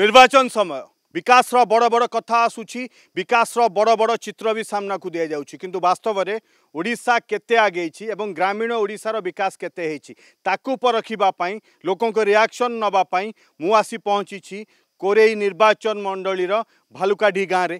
নির্বাচন সময় বিকাশৰ বড় বড় কথা সূচি বিকাশৰ বড় বড় चित्रো ବି সামনাକୁ দিয়া যাওচি কিন্তু বাস্তৱৰে ওড়িশা কেতে আগৈছি আৰু গ্ৰামীন ওড়িশাৰ বিকাশ কেতে হৈছি তাকু পৰকিবা পই লোকক ৰিয়াকচন নবা পই মুৱাছি পনচিছি কোৰে নিৰ্বাচন মণ্ডলীৰ ভালুকাঢ়ি গাঁৱৰে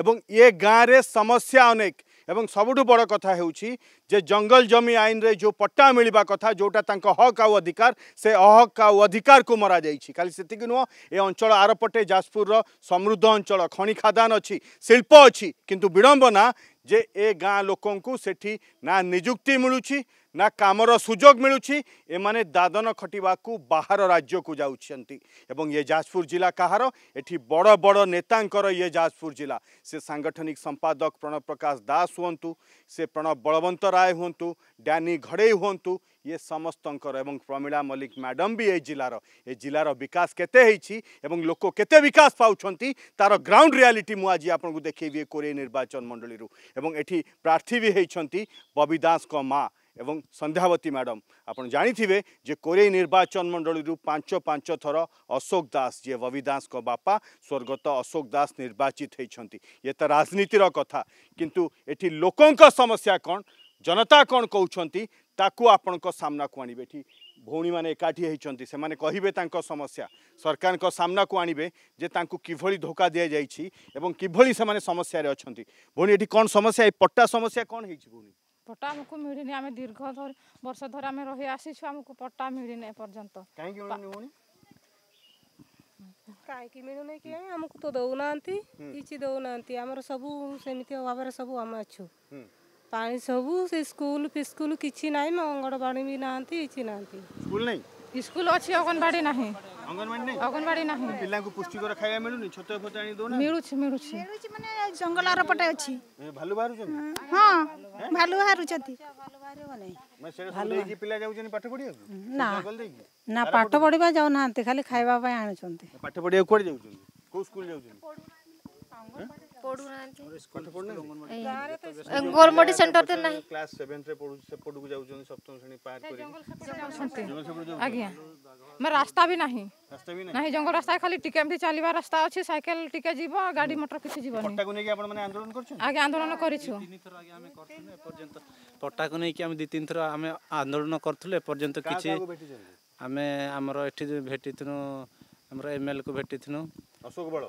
আৰু এই গাঁৱৰে সমস্যা अनेक ଏବଂ ସବୁଠୁ ବଡ଼ କଥା ହେଉଛି ଯେ ଜଙ୍ଗଲ ଜମି ଆଇନରେ ଯେଉଁ ପଟ୍ଟା ମିଳିବା କଥା ଯେଉଁଟା ତାଙ୍କ ହକ୍ ଆଉ ଅଧିକାର ସେ ଅହକ୍ ଆଉ ଅଧିକାରକୁ ମରାଯାଇଛି ଖାଲି ସେତିକି ନୁହଁ ଏ ଅଞ୍ଚଳ ଆରପଟେ ଯାଜପୁରର ସମୃଦ୍ଧ ଅଞ୍ଚଳ ଖଣି ଖାଦାନ ଅଛି ଶିଳ୍ପ ଅଛି କିନ୍ତୁ ବିଡ଼ମ୍ବନା ଯେ ଏ ଗାଁ ଲୋକଙ୍କୁ ସେଠି ନା ନିଯୁକ୍ତି ମିଳୁଛି ना नाम र सुझो मिने दादन खटि बाह्र राज्यको जुन चाहिँ एजपुर जिल्ला कहाँ एड बड नेता याजपुर जिल्ला सेङ्गठनिक सम्पादक प्रणव प्रकाश दास हुन् प्रणव बलवन्त राय हुन्ड ड्यानी घडै हुन् यस्तो ए प्रमिला मल्लिक म्याडमि ए जिल्ला ए जा बिकासे लोक केते बिकास पार्छ तार ग्राउन्ड रियाटी म आज आपणु देखे निर्वाचन मण्डली एथी बवि दासको मा এবং সন্ধ্যাবতী ম্যাডম আপনার জাঁথিবে যে কোরেই নির্বাচন মন্ডলী পাঁচ পাঁচ থর অশোক দাস যে রবি দাস বাপা স্বর্গত অশোক দাস নির্বাচিত হয়েছেন ইয়ে তো রাজনীতির কথা কিন্তু এটি লোক সমস্যা কণ জনতা কণ কৌন তাকে আপনার সামনাকু আনবে এটি ভৌণী মানে একাঠি হয়েছেন সে কে তাঁর সমস্যা সরকার সামনাকু আনবে যে তাঁকু কিভাবে ধোকা দিয়া যাই এবং কিভাবে সে সমস্যার অনেক ভৌণী এটি কম সমস্যা এই পট্টা সমস্যা কম হয়েছে ভৌণী ପଟ୍ଟା ଆମକୁ ମିଳିନି ଆମେ ଦୀର୍ଘ ବର୍ଷ ଧରି ଆମେ ରହି ଆସିଛୁ ଆମକୁ ପଟ୍ଟା ମିଳିନି ଏପର୍ଯ୍ୟନ୍ତ କାହିଁକି ମିଳୁନି କି ଆମକୁ ତ ଦେଉନାହାନ୍ତି କିଛି ଦେଉନାହାନ୍ତି ଆମର ସବୁ ସେମିତି ଅଭାବରେ ସବୁ ଆମେ ଅଛୁ ପାଣି ସବୁ ସେ ସ୍କୁଲ ଫିସ୍କୁଲ କିଛି ନାହିଁ ଅଙ୍ଗନବାଡ଼ି ବି ନାହାନ୍ତି କିଛି ନାହାନ୍ତି ସ୍କୁଲ ଅଛି ଅଙ୍ଗନବାଡ଼ି ନାହିଁ ଅଙ୍ଗନବାଡ଼ି ନାହିଁ ପିଲାଙ୍କୁ ପୁଷ୍ଟିକର ଖାଇବା ମିଳୁନି ଛତୁଆ ଫତୁଆ ଆଣି ଦଉନା ମିଳୁଛି ମିଳୁଛି ମାନେ ଜଙ୍ଗଲ ଆରପଟେ ଅଛି ଭାଲୁ ବାହାରୁଛନ୍ତି ହଁ ଭାଲୁ ବାହାରୁଛନ୍ତି ପିଲା ଯାଉଛନ୍ତି ପାଠ ପଢ଼ିବାକୁ ନା ନା ପାଠ ପଢ଼ିବା ଯାଉନାହାନ୍ତି ଖାଲି ଖାଇବା ପାଇଁ ଆଣୁଛନ୍ତି ପାଠ ପଢ଼ିବାକୁ କୁଆଡ଼େ ଯାଉଛନ୍ତି କୋଉ ସ୍କୁଲ ଯାଉଛନ୍ତି पढु सेंटर ते नाही क्लास 7 रे पढु से पढु जाऊ जों सप्तम श्रेणी पार करी जंगल सेपट आज्ञा रास्ता भी नहीं रास्ता भी नहीं जंगल रास्ता खाली टिके एमती चलीबा रास्ता अछि साइकिल टिके जीवो गाडी मोटर किछ जीवो नहीं पट्टा को नेकी आपण माने आंदोलन करछु आगे आंदोलन करिछु तीन थरा आगे हमें करथुले एपर्यंत पट्टा को नेकी हम दु तीन थरा हमें आंदोलन करथुले एपर्यंत किछ ଆମେ ଆମର ଏଠି ଭେଟିଥିଲୁ ଆମର ଏମ୍ ଏଲ୍ କୁ ଭେଟିଥିଲୁ ଅଶୋକ ବଳ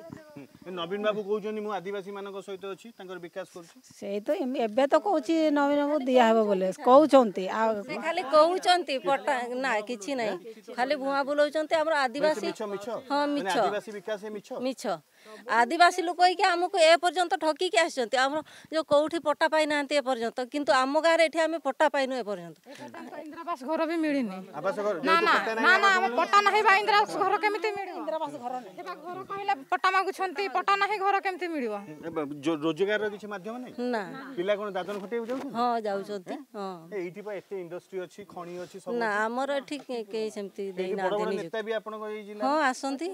ନବୀନ ବାବୁ କହୁଛନ୍ତି ମୁଁ ଆଦିବାସୀ ମାନଙ୍କ ସହିତ ଅଛି ତାଙ୍କର ବିକାଶ କରୁଛି ସେଇ ତ ଏବେ ତ କହୁଛି ନବୀନ ବାବୁ ଦିଆହେବ ବୋଲେ କହୁଛନ୍ତି ଆଉ ଖାଲି କହୁଛନ୍ତି ପଟା ନା କିଛି ନାହିଁ ଖାଲି ଭୁଆଁ ବୁଲାଉଛନ୍ତି ଆମର ଆଦିବାସୀ ହଁ ମିଛ ମିଛ ଆଦିବାସୀ ଲୋକ ହେଇକି ଆମକୁ ଏ ପର୍ଯ୍ୟନ୍ତ ଠକିକି ଆସିଛନ୍ତି ଆମର ଯେଉଁ କେଉଁଠି ପଟ୍ଟା ପାଇନାହାନ୍ତି ଏ ପର୍ଯ୍ୟନ୍ତ କିନ୍ତୁ ଆମ ଗାଁରେ ଏଠି ଆମେ ପଟ୍ଟା ପାଇନୁ ଏ ପର୍ଯ୍ୟନ୍ତ ଇନ୍ଦିରାବାସ ଘର ବି ମିଳିନି ନା ନା ନା ନା ଆମ ପଟ୍ଟା ନାହିଁ ବା ଇନ୍ଦିରାବାସ ଘର କେମିତି ମିଳିବ ଇନ୍ଦିରାବାସ ଘର ଘର କହିଲେ ପଟ୍ଟା ମାଗୁଛନ୍ତି ପଟ୍ଟା ନାହିଁ ଘର କେମିତି ମିଳିବ ରୋଜଗାରର କିଛି ମାଧ୍ୟମ ନାହିଁ ନା ପିଲା କ'ଣ ଦାଦନ ଖଟିବାକୁ ଯାଉଛନ୍ତି ହଁ ଯାଉଛନ୍ତି ହଁ ଏଇଠି ପା ଏତେ ଇଣ୍ଡଷ୍ଟ୍ରି ଅଛି ଖଣି ଅଛି ନା ଆମର ଏଠି କେହି ସେମିତି ଦେଇନାହାନ୍ତି ହଁ ଆସନ୍ତି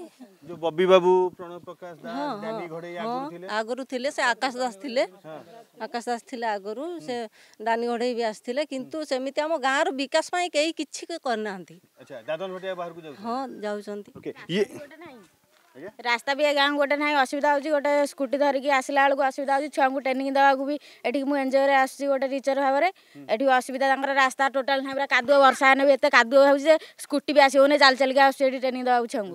ଯୋଉ ବବି ବାବୁ ପ୍ରଣବ ପ୍ରକାଶ आगुरी से आकाश दास थे आकाश दास थे आगुरी से डानी घोड़े भी आसते कि सेमती आम गाँव रिकाश कई कि करना हाँ जाऊँ ରାସ୍ତା ବି ଏ ଗାଁ ଗୋଟେ ନାହିଁ ଅସୁବିଧା ହେଉଛି ଗୋଟେ ସ୍କୁଟି ଧରିକି ଆସିଲା ବେଳକୁ ଅସୁବିଧା ହେଉଛି ଛୁଆଙ୍କୁ ଟ୍ରେନିଂ ଦେବାକୁ ବି ଏଠିକି ମୁଁ ଏନ୍ଜିଓରେ ଆସୁଛି ଗୋଟେ ଟିଚର ଭାବରେ ଏଠି ଅସୁବିଧା ତାଙ୍କର ରାସ୍ତା ଟୋଟାଲ ନାହିଁ ପୁରା କାଦୁଅ ବର୍ଷା ହେଲେ ବି ଏତେ କାଦୁଅ ହେଉଛି ଯେ ସ୍କୁଟି ବି ଆସିବନି ଚାଲି ଚାଲିକି ଆସୁଛି ଏଠି ଟ୍ରେନିଂ ଦେବାକୁ ଛୁଆଙ୍କୁ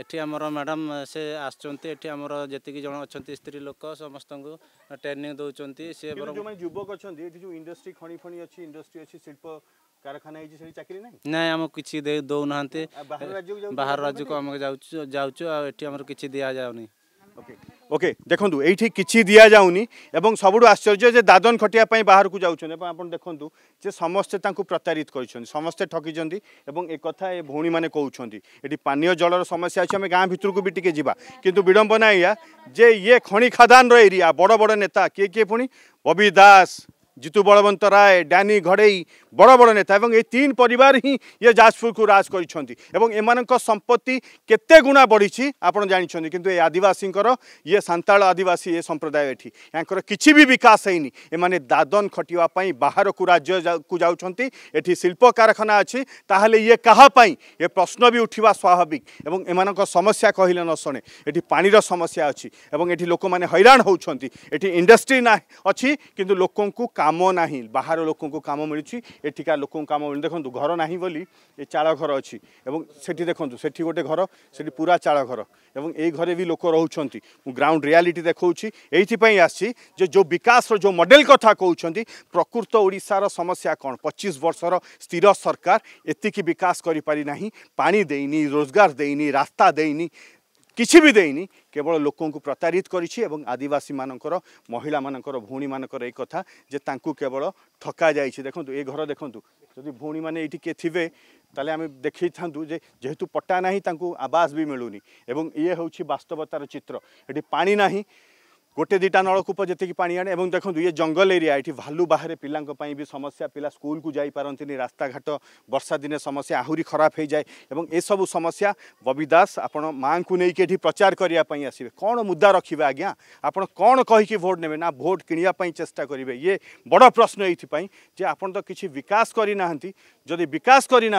ଏଠି ଆମର ମ୍ୟାଡ଼ାମ୍ ସେ ଆସୁଛନ୍ତି ଏଠି ଆମର ଯେତିକି ଜଣ ଅଛନ୍ତି ସ୍ତ୍ରୀ ଲୋକ ସମସ୍ତଙ୍କୁ ଟ୍ରେନିଂ ଦେଉଛନ୍ତି ସେ ଯେଉଁମାନେ ଯୁବକ ଅଛନ୍ତି ଏଠି ଯେଉଁ ଇଣ୍ଡଷ୍ଟ୍ରି ଖଣି ଫଣି ଅଛି ଇଣ୍ଡଷ୍ଟ୍ରି ଅଛି ଶିଳ୍ପ କାରଖାନା ହେଇଛି ସେଠି ଚାକିରି ନାହିଁ ନାଇଁ ଆମକୁ କିଛି ଦେଉନାହାନ୍ତି ବାହାର ରାଜ୍ୟକୁ ଆମେ ଯାଉଛୁ ଯାଉଛୁ ଆଉ ଏଠି ଆମର କିଛି ଦିଆଯାଉନି ଓକେ ওকে দেখুন এইটি কিছু দিয়া যাওনি এবং সবু আশ্চর্য যে দাদন খটিয়া বাহারকু যাচ্ছেন এবং আপনার দেখুন যে সমস্তে তাঁকু প্রতারিত করেছেন সমস্তে ঠকিছেন এবং এ কথা এ ভৌণী মানে কৌন এটি পানীয় জলর সমস্যা আছে আমি গাঁ ভিতরক বি টিকি যা কিন্তু বিড়ম্বনা ইয়া যে ইয়ে খনি খাদানর এরিয়া বড় বড় নেতা কে কে পুঁ ববি দাস जीतू बलवंत राय डैनी घड़ई बड़ बड़ नेता और ये तीन परिवार ही ये जाजपुर को राज कर संपत्ति केते गुणा बढ़ी आप जानते कि ये आदिवासी ये सांताल आदिवासी ये संप्रदाय ये यहाँ किसी भी विकास होनी एमाने दादन खटापी बाहर को राज्य को जाऊँगी ये शिल्प कारखाना अच्छी ताहले ये काहापाई ये प्रश्न भी उठा स्वाभाविक और एम समस्या कहले न शणे ये पाणीर समस्या अच्छी और ये लोक मैंने हईराण होती इंडस्ट्री ना अच्छी कितु लोक କାମ ନାହିଁ ବାହାର ଲୋକଙ୍କୁ କାମ ମିଳୁଛି ଏଠିକା ଲୋକଙ୍କୁ କାମ ମିଳୁନି ଦେଖନ୍ତୁ ଘର ନାହିଁ ବୋଲି ଏ ଚାଳ ଘର ଅଛି ଏବଂ ସେଠି ଦେଖନ୍ତୁ ସେଠି ଗୋଟେ ଘର ସେଠି ପୁରା ଚାଳ ଘର ଏବଂ ଏଇ ଘରେ ବି ଲୋକ ରହୁଛନ୍ତି ମୁଁ ଗ୍ରାଉଣ୍ଡ ରିଆଲିଟି ଦେଖାଉଛି ଏଇଥିପାଇଁ ଆସିଛି ଯେ ଯେଉଁ ବିକାଶର ଯେଉଁ ମଡେଲ୍ କଥା କହୁଛନ୍ତି ପ୍ରକୃତ ଓଡ଼ିଶାର ସମସ୍ୟା କ'ଣ ପଚିଶ ବର୍ଷର ସ୍ଥିର ସରକାର ଏତିକି ବିକାଶ କରିପାରିନାହିଁ ପାଣି ଦେଇନି ରୋଜଗାର ଦେଇନି ରାସ୍ତା ଦେଇନି କିଛି ବି ଦେଇନି କେବଳ ଲୋକଙ୍କୁ ପ୍ରତାରିତ କରିଛି ଏବଂ ଆଦିବାସୀମାନଙ୍କର ମହିଳାମାନଙ୍କର ଭଉଣୀମାନଙ୍କର ଏଇ କଥା ଯେ ତାଙ୍କୁ କେବଳ ଠକାଯାଇଛି ଦେଖନ୍ତୁ ଏ ଘର ଦେଖନ୍ତୁ ଯଦି ଭଉଣୀମାନେ ଏଇଠି କିଏ ଥିବେ ତାହେଲେ ଆମେ ଦେଖେଇଥାନ୍ତୁ ଯେ ଯେହେତୁ ପଟା ନାହିଁ ତାଙ୍କୁ ଆବାସ ବି ମିଳୁନି ଏବଂ ଇଏ ହେଉଛି ବାସ୍ତବତାର ଚିତ୍ର ଏଠି ପାଣି ନାହିଁ गोटे दुईटा नलकूप जतिकि पाँडे देखो य जंगल एरिया ए भालु बाहेक भी समस्या पहिला स्कल रास्ता घाट बर्षा दिन समस्या आहरी खराब सब समस्या बवि दास आप माइक एचारस मुद्दा रेन कहीँ भोट नोट कि चेष्टा ये बड प्रश्न एपी आकासि बिकास गरि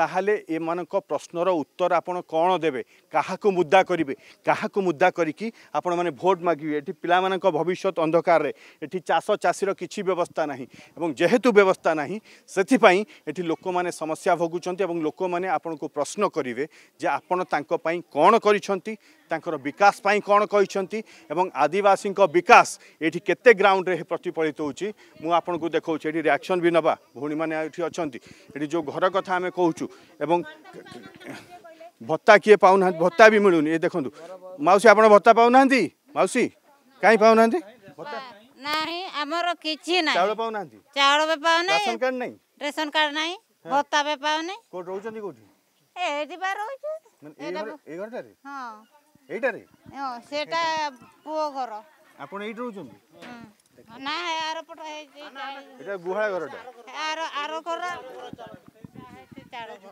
ତାହେଲେ ଏମାନଙ୍କ ପ୍ରଶ୍ନର ଉତ୍ତର ଆପଣ କ'ଣ ଦେବେ କାହାକୁ ମୁଦ୍ଦା କରିବେ କାହାକୁ ମୁଦ୍ଦା କରିକି ଆପଣମାନେ ଭୋଟ୍ ମାଗିବେ ଏଠି ପିଲାମାନଙ୍କ ଭବିଷ୍ୟତ ଅନ୍ଧକାରରେ ଏଠି ଚାଷ ଚାଷୀର କିଛି ବ୍ୟବସ୍ଥା ନାହିଁ ଏବଂ ଯେହେତୁ ବ୍ୟବସ୍ଥା ନାହିଁ ସେଥିପାଇଁ ଏଠି ଲୋକମାନେ ସମସ୍ୟା ଭୋଗୁଛନ୍ତି ଏବଂ ଲୋକମାନେ ଆପଣଙ୍କୁ ପ୍ରଶ୍ନ କରିବେ ଯେ ଆପଣ ତାଙ୍କ ପାଇଁ କ'ଣ କରିଛନ୍ତି ତାଙ୍କର ବିକାଶ ପାଇଁ କ'ଣ କହିଛନ୍ତି ଏବଂ ଆଦିବାସୀଙ୍କ ବିକାଶ ଏଠି କେତେ ଗ୍ରାଉଣ୍ଡରେ ପ୍ରତିଫଳିତ ହେଉଛି ମୁଁ ଆପଣଙ୍କୁ ଦେଖାଉଛି ଏଠି ରିଆକ୍ସନ୍ ବି ନେବା ଭଉଣୀମାନେ ଏଠି ଅଛନ୍ତି ଏଠି ଯେଉଁ ଘର କଥା ଆମେ କହୁଛୁ ଏବଂ ଭତ୍ତା କିଏ ପାଉନାହାନ୍ତି ଭତ୍ତା ବି ମିଳୁନି ଏ ଦେଖନ୍ତୁ ମାଉସୀ ଆପଣ ଭତ୍ତା ପାଉନାହାନ୍ତି ମାଉସୀ କାହିଁ ପାଉନାହାନ୍ତି ନାହିଁ ଆମର କିଛି ନାହିଁ ଚାଉଳ ପାଉନାହାନ୍ତି ଚାଉଳ ବି ପାଉନାହିଁ ରାସନ କାର୍ଡ ନାହିଁ ରେସନ କାର୍ଡ ନାହିଁ ଭତ୍ତା ବି ପାଉନି କୋଉଠି ରହୁଛନ୍ତି କୋଉଠି ଏଇଠି ବା ରହୁଛୁ ଏଇ ଘରଟାରେ ହଁ এইটারে সেটা পুଅ ঘর ଆପଣ ଏଇଠି ରହୁଛନ୍ତି ନା ଆର ପଟ ହେଇଛି ଏଇଟା ଗୁହାଳ ଘରଟା ଆର ଆର ଘର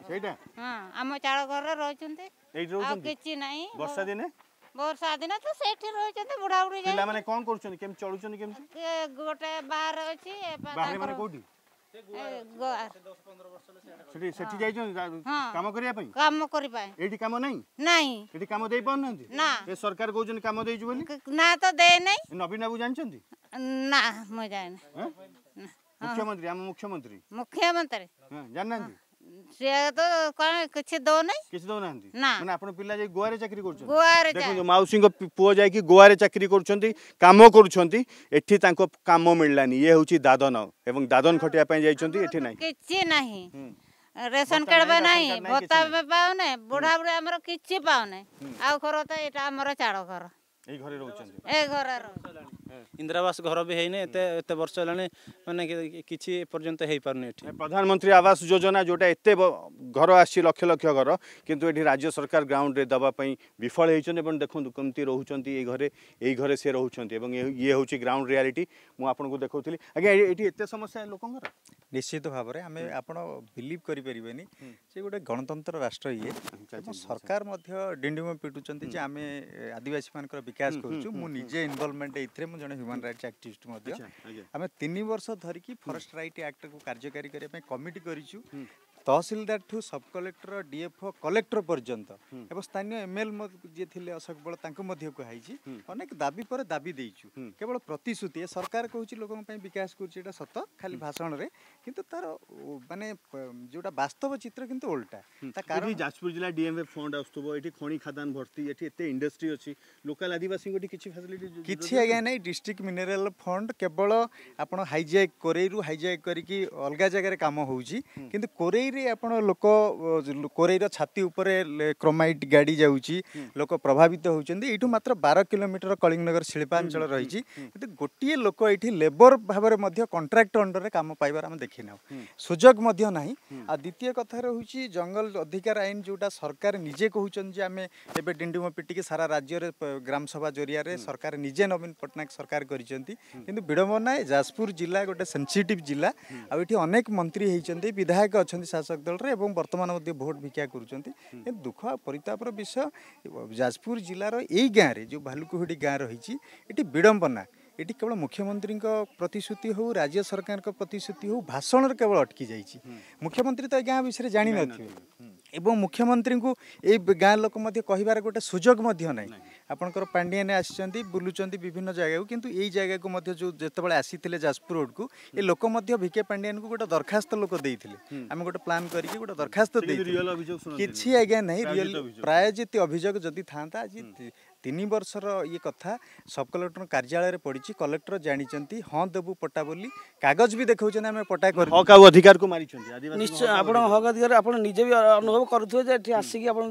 ସେଇଟା ହଁ ଆମ ଚାଳ ଘରରେ ରହିଛନ୍ତି ଆଉ କିଛି ନାହିଁ ବର୍ଷା ଦିନେ ବର୍ଷା ଦିନେ ତ ସେଠି ରହିଛନ୍ତି ବୁଢ଼ା ବୁଢ଼ୀ ପିଲାମାନେ କ'ଣ କରୁଛନ୍ତି କେମିତି ଚଳୁଛନ୍ତି କେମିତି ଗୋଟେ ବାହାରେ ଅଛି ବାହାରେ ମାନେ କୋଉଠି ସେଠି ସେଠି ଯାଇଛନ୍ତି କାମ କରିବା ପାଇଁ କାମ କରିବା ଏଇଠି କାମ ନାହିଁ ନାହିଁ ଏଠି କାମ ଦେଇ ପାରୁନାହାନ୍ତି ନା ଏ ସରକାର କହୁଛନ୍ତି କାମ ଦେଇଛୁ ବୋଲି ନା ତ ଦେ ନାହିଁ ନବୀନ ବାବୁ ଜାଣିଛନ୍ତି ନା ମୁଁ ଜାଣିନି ମୁଖ୍ୟମନ୍ତ୍ରୀ ଆମ ମୁଖ୍ୟମନ୍ତ୍ରୀ ମୁଖ୍ୟମନ୍ତ୍ରୀ ଜାଣିନାହାନ୍ତି ସେ ତ କଣ କିଛି ଦଉନାହିଁ କିଛି ଦଉନାହାନ୍ତି ମାନେ ଆପଣ ପିଲା ଯାଇ ଗୋଆରେ ଚାକିରି କରୁଛନ୍ତି ଗୋଆରେ ଦେଖନ୍ତୁ ମାଉସୀଙ୍କ ପୁଅ ଯାଇକି ଗୋଆରେ ଚାକିରି କରୁଛନ୍ତି କାମ କରୁଛନ୍ତି ଏଠି ତାଙ୍କ କାମ ମିଳିଲାନି ଇଏ ହେଉଛି ଦାଦନ ଏବଂ ଦାଦନ ଖଟିବା ପାଇଁ ଯାଇଛନ୍ତି ଏଠି ନାହିଁ କିଛି ନାହିଁ ରେସନ କାର୍ଡ ବା ନାହିଁ ଭତ୍ତା ପାଉନେ ବୁଢା ବୁଢୀ ଆମର କିଛି ପାଉନେ ଆଉ ଘର ତ ଏଇଟା ଆମର ଚାଳ ଘର ଏଇ ଘରେ ରହୁଛନ୍ତି ଏ ଘରେ ରହୁଛନ୍ତି ଇନ୍ଦିରାବାସ ଘର ବି ହେଇନି ଏତେ ଏତେ ବର୍ଷ ହେଲାଣି ମାନେ କିଛି ଏପର୍ଯ୍ୟନ୍ତ ହେଇପାରୁନି ଏଠି ପ୍ରଧାନମନ୍ତ୍ରୀ ଆବାସ ଯୋଜନା ଯେଉଁଟା ଏତେ ଘର ଆସିଛି ଲକ୍ଷ ଲକ୍ଷ ଘର କିନ୍ତୁ ଏଠି ରାଜ୍ୟ ସରକାର ଗ୍ରାଉଣ୍ଡରେ ଦେବା ପାଇଁ ବିଫଳ ହେଇଛନ୍ତି ଏବଂ ଦେଖନ୍ତୁ କେମିତି ରହୁଛନ୍ତି ଏଇ ଘରେ ଏଇ ଘରେ ସେ ରହୁଛନ୍ତି ଏବଂ ଇଏ ହେଉଛି ଗ୍ରାଉଣ୍ଡ ରିଆଲିଟି ମୁଁ ଆପଣଙ୍କୁ ଦେଖାଉଥିଲି ଆଜ୍ଞା ଏଠି ଏତେ ସମସ୍ୟା ଲୋକଙ୍କର ନିଶ୍ଚିତ ଭାବରେ ଆମେ ଆପଣ ବିଲିଭ୍ କରିପାରିବେନି ସେ ଗୋଟେ ଗଣତନ୍ତ୍ର ରାଷ୍ଟ୍ର ଇଏ ସରକାର ମଧ୍ୟ ଡିଣ୍ଡିମ ପିଟୁଛନ୍ତି ଯେ ଆମେ ଆଦିବାସୀମାନଙ୍କର ବିକାଶ କରୁଛୁ ମୁଁ ନିଜେ ଇନଭଲ୍ଭମେଣ୍ଟ ଏଇଥିରେ ମୁଁ ଜଣେ ହ୍ୟୁମାନ୍ ରାଇଟ୍ସ ଆକ୍ଟିଭିଷ୍ଟ ମଧ୍ୟ ଆମେ ତିନି ବର୍ଷ ଧରିକି ଫରେଷ୍ଟ ରାଇଟ୍ ଆକ୍ଟକୁ କାର୍ଯ୍ୟକାରୀ କରିବା ପାଇଁ କମିଟି କରିଛୁ তহসিলদার ঠু সব কলেক্টর ডিএফও কলেক্টর পর্যন্ত এবং স্থানীয় এমএল যে লে অশোক বড় তাঁকু মধ্যে কুহাইছি অনেক দাবি পরে দাবি দিয়েছু কেবল প্রতিশ্রুতি এ সরকার কুচি লোক বিকাশ করছে এটা সত খালি ভাষণরে কিন্তু তার মানে যেটা বাস্তব চিত্র কিন্তু ওল্টা তা কারণ যাজপুর জেলা ডিএমএফ ফন্ড আসুব এটি খনি খাদান ভর্তি এটি এতে ইন্ডস্ট্রি অছি লোকাল আদিবাসীঙ্কটি কিছু ফ্যাসিলিটি কিছু আজ্ঞা নাই ডিস্ট্রিক্ট মিনেরাল ফন্ড কেবল আপনার হাইজ্যাক কোরেইরু হাইজ্যাক করিকি অলগা জায়গায় কাম হচ্ছে কিন্তু কোরেই କୋରେଇରେ ଆପଣ ଲୋକ କୋରେଇର ଛାତି ଉପରେ କ୍ରୋମାଇଟ୍ ଗାଡ଼ି ଯାଉଛି ଲୋକ ପ୍ରଭାବିତ ହେଉଛନ୍ତି ଏଇଠୁ ମାତ୍ର ବାର କିଲୋମିଟର କଳିଙ୍ଗନଗର ଶିଳ୍ପାଞ୍ଚଳ ରହିଛି କିନ୍ତୁ ଗୋଟିଏ ଲୋକ ଏଇଠି ଲେବର ଭାବରେ ମଧ୍ୟ କଣ୍ଟ୍ରାକ୍ଟ ଅଣ୍ଡରରେ କାମ ପାଇବାର ଆମେ ଦେଖିନାହୁଁ ସୁଯୋଗ ମଧ୍ୟ ନାହିଁ ଆଉ ଦ୍ୱିତୀୟ କଥା ରହୁଛି ଜଙ୍ଗଲ ଅଧିକାର ଆଇନ ଯେଉଁଟା ସରକାର ନିଜେ କହୁଛନ୍ତି ଯେ ଆମେ ଏବେ ଡିଣ୍ଡିମ ପିଟିକି ସାରା ରାଜ୍ୟରେ ଗ୍ରାମସଭା ଜରିଆରେ ସରକାର ନିଜେ ନବୀନ ପଟ୍ଟନାୟକ ସରକାର କରିଛନ୍ତି କିନ୍ତୁ ବିଡ଼ମ୍ବନା ଯାଜପୁର ଜିଲ୍ଲା ଗୋଟେ ସେନ୍ସିଟିଭ୍ ଜିଲ୍ଲା ଆଉ ଏଠି ଅନେକ ମନ୍ତ୍ରୀ ହେଇଛନ୍ତି ବିଧାୟକ ଅଛନ୍ତି शासक दल रे एवं वर्तमान बर्तमान भोट भिक दुःख परिताप र विषय जाजपुर जाँदै जो भालुकुडी गाँउ रहि विडम्बना एटी केवल मुख्यमन्त्रीको प्रतिश्रुति हो राज्य सरकारको प्रतिश्रुति हौ भाषण र केवल अटकी अटकि मुख्यमंत्री त गाँ विषय मुख्यमंत्री को ए गाँ लोक गोटे गए सु ଆପଣଙ୍କର ପାଣ୍ଡିଆନ ଆସିଛନ୍ତି ବୁଲୁଛନ୍ତି ବିଭିନ୍ନ ଜାଗାକୁ କିନ୍ତୁ ଏଇ ଜାଗାକୁ ମଧ୍ୟ ଯେଉଁ ଯେତେବେଳେ ଆସିଥିଲେ ଯାଜପୁର ରୋଡ଼କୁ ଏ ଲୋକ ମଧ୍ୟ ଭିକେ ପାଣ୍ଡିଆନକୁ ଗୋଟେ ଦରଖାସ୍ତ ଲୋକ ଦେଇଥିଲେ ଆମେ ଗୋଟେ ପ୍ଲାନ୍ କରିକି ଗୋଟେ ଦରଖାସ୍ତ ଦେଇଥିଲେ କିଛି ଆଜ୍ଞା ନାହିଁ ରିଅଲ ପ୍ରାୟଜିତ ଅଭିଯୋଗ ଯଦି ଥାନ୍ତା ଆଜି ତିନି ବର୍ଷର ଇଏ କଥା ସବ୍ କାର୍ଯ୍ୟାଳୟରେ ପଡ଼ିଛି କଲେକ୍ଟର ଜାଣିଛନ୍ତି ହଁ ଦେବୁ ପଟା ବୋଲି କାଗଜ ବି ଦେଖାଉଛନ୍ତି ଆମେ ପଟା କରି ହକ୍ ଆଉ ଅଧିକାରକୁ ମାରିଛନ୍ତି ନିଶ୍ଚୟ ଆପଣ ହକ୍ ଅଧିକାର ଆପଣ ନିଜେ ବି ଅନୁଭବ କରୁଥିବେ ଯେ ଏଠି ଆସିକି ଆପଣ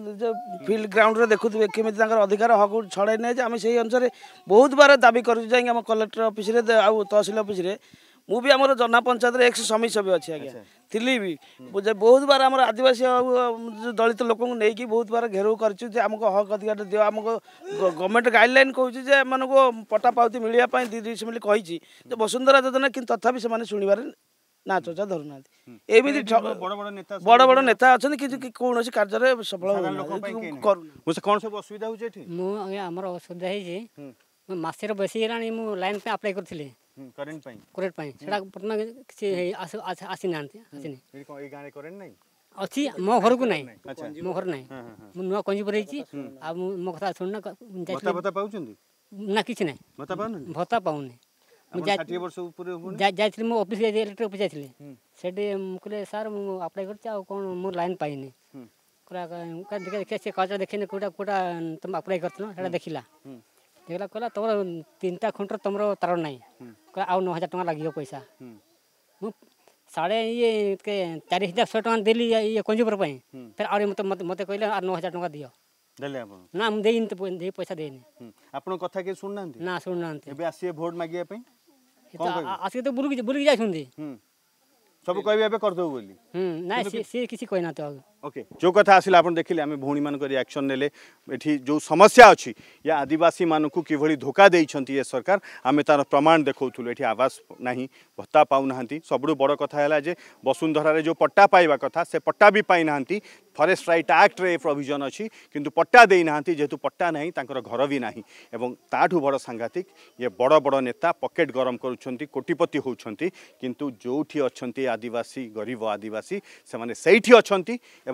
ଫିଲ୍ଡ ଗ୍ରାଉଣ୍ଡରେ ଦେଖୁଥିବେ କେମିତି ତାଙ୍କର ଅଧିକାର ହକ୍ ଛଡ଼ାଇ ଯେ ଆମେ ସେହି ଅନୁସାରେ ବହୁତ ବାର ଦାବି କରୁଛୁ ଯାଇକି ଆମ କଲେକ୍ଟର ଅଫିସରେ ଆଉ ତହସିଲ ଅଫିସରେ ମୁଁ ବି ଆମର ଜନା ପଞ୍ଚାୟତରେ ଏକ୍ସ ସମିତି ସଭ୍ୟ ଅଛି ଆଜ୍ଞା ଥିଲି ବି ଯେ ବହୁତ ବାର ଆମର ଆଦିବାସୀ ଦଳିତ ଲୋକଙ୍କୁ ନେଇକି ବହୁତ ବାର ଘେରଉ କରିଛୁ ଯେ ଆମକୁ ହକ୍ ଅଧିକାର ଦିଅ ଆମକୁ ଗଭର୍ଣ୍ଣମେଣ୍ଟ ଗାଇଡ଼ଲାଇନ୍ କହୁଛି ଯେ ଏମାନଙ୍କୁ ପଟା ପାଉତି ମିଳିବା ପାଇଁ ଦୁଇ ଦୁଇଶହ ମିଲି କହିଛି ଯେ ବସୁନ୍ଧରା ଯୋଜନା କିନ୍ତୁ ତଥାପି ସେମାନେ ଶୁଣିବାରେ ନା ଚର୍ଚ୍ଚା ଧରୁନାହାନ୍ତି ଏମିତି ବଡ଼ ବଡ଼ ନେତା ଅଛନ୍ତି କିନ୍ତୁ କୌଣସି କାର୍ଯ୍ୟରେ ସଫଳ କଣ ସବୁ ଅସୁବିଧା ହେଉଛି ମୁଁ ଆଜ୍ଞା ଆମର ଅସୁବିଧା ହେଇଛି ମାସେର ବେଶୀ ହେଲାଣି ମୁଁ ଲାଇନ୍ ପାଇଁ ଆପ୍ଲାଏ କରିଥିଲି କରେଣ୍ଟ ପାଇଁ କରେଣ୍ଟ ପାଇଁ ସେଟା ବର୍ତ୍ତମାନ କିଛି ଆସି ଆସିନି ଅଛି ମୋ ଘରକୁ ନାହିଁ ମୋ ଘର ନାହିଁ ମୁଁ ନୂଆ କଞ୍ଜି ପରେଇଛି ଆଉ ମୁଁ ମୋ କଥା ଶୁଣୁନା ନା କିଛି ନାହିଁ ଭତ୍ତା ପାଉନି ଭତ୍ତା ଯାଇଥିଲି ମୋ ଅଫିସ୍ ଇଲେକ୍ଟ୍ରି ଅଫିସ୍ ଯାଇଥିଲି ସେଠି ମୁଁ କହିଲେ ସାର୍ ମୁଁ ଆପ୍ଲାଏ କରିଛି ଆଉ କ'ଣ ମୁଁ ଲାଇନ୍ ପାଇନି ଦେଖିଆ ସେ କାଗଜ ଦେଖିନି କେଉଁଟା କେଉଁଟା ତୁମେ ଆପ୍ଲାଏ କରିଥିଲ ସେଇଟା ଦେଖିଲା ଦେଖିଲା କହିଲା ତୁମର ତିନିଟା ଖୁଣ୍ଟର ତୁମର ତାର ନାହିଁ ଆଉ ନଅ ହଜାର ଟଙ୍କା ଲାଗିବ ପଇସା ମୁଁ ସାଢ଼େ ଇଏ ଚାରି ହଜାର ଶହେ ଟଙ୍କା ଦେଲି ଇଏ କଞ୍ଜୁମର ପାଇଁ ଫେର୍ ଆହୁରି ମୋତେ ମୋତେ କହିଲେ ଆଉ ନଅ ହଜାର ଟଙ୍କା ଦିଅ ଦେଲେ ଆପଣ ନା ମୁଁ ଦେଇନି ଦେଇ ପଇସା ଦେଇନି ଆପଣଙ୍କ କଥା କିଏ ଶୁଣୁନାହାନ୍ତି ନା ଶୁଣୁନାହାନ୍ତି ଏବେ ଆସିବେ ଭୋଟ ମାଗିବା ପାଇଁ ଆସିକି ତ ବୁଲିକି ବୁଲିକି ଯାଇଛନ୍ତି ସବୁ କହିବେ ଏବେ କରିଦେବୁ ବୋଲି ନାଇଁ ସିଏ କିଛି କହିନାହାନ୍ତି ଆଉ ओके जो कथा आसला आप देखिले आम भी मान रियाक्शन ने जो समस्या अच्छी ये आदिवासी मानक कि धोखा दे ये सरकार आम तार प्रमाण देखा ये आवास ना भत्ता पा ना सबुठ बड़ कथाजे जे वसुंधर जो पट्टा पाइबा कथा से पट्टा भी पाई ना फरेस्ट रईट आक्ट्रे प्रोजन अच्छी किंतु पट्टा देना जेहेतु पट्टा ना घर भी ना ताठू बड़ सांघातिक ये बड़ बड़ नेता पकेट गरम कर कोटिपति होती किंतु जो अच्छा आदिवासी गरीब आदिवासी से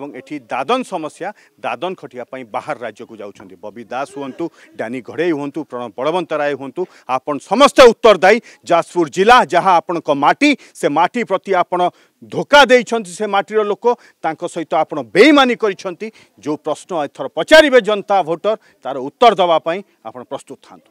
এবং এটি দাদন সমস্যা দাদন খটিয়া পাই বাহার রাজ্যকু যাচ্ছেন ববি দাস হুঁতু ডানি ঘড়াই হুঁতু প্রণব বলবন্ত রায় হুঁতু আপন সমস্তে উত্তরদায়ী যাজপুর জেলা যা আপনার মাটি সে মাটি প্রতি আপনার ধোকা দিয়েছেন সে মাটির লোক তাঁর সহিত আপনার বেইমানি করেছেন যে প্রশ্ন এথর পচারে জনতা ভোটর তার উত্তর দেওয়া আপনার প্রস্তুত থাকে